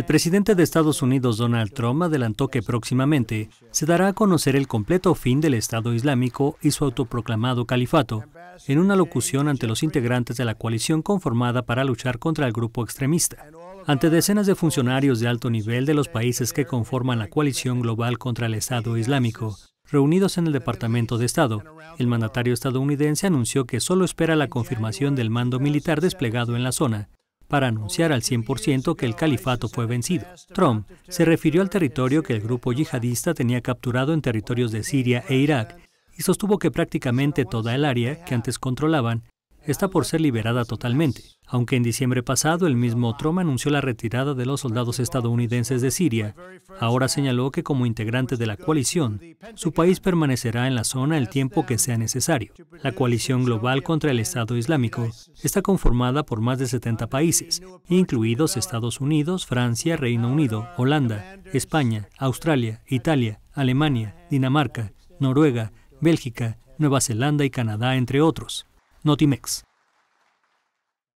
El presidente de Estados Unidos Donald Trump adelantó que próximamente se dará a conocer el completo fin del Estado Islámico y su autoproclamado califato, en una locución ante los integrantes de la coalición conformada para luchar contra el grupo extremista. Ante decenas de funcionarios de alto nivel de los países que conforman la coalición global contra el Estado Islámico, reunidos en el Departamento de Estado, el mandatario estadounidense anunció que solo espera la confirmación del mando militar desplegado en la zona para anunciar al 100% que el califato fue vencido. Trump se refirió al territorio que el grupo yihadista tenía capturado en territorios de Siria e Irak y sostuvo que prácticamente toda el área que antes controlaban está por ser liberada totalmente, aunque en diciembre pasado el mismo Trump anunció la retirada de los soldados estadounidenses de Siria, ahora señaló que como integrante de la coalición, su país permanecerá en la zona el tiempo que sea necesario. La coalición global contra el Estado Islámico está conformada por más de 70 países, incluidos Estados Unidos, Francia, Reino Unido, Holanda, España, Australia, Italia, Alemania, Dinamarca, Noruega, Bélgica, Nueva Zelanda y Canadá, entre otros. Notimex.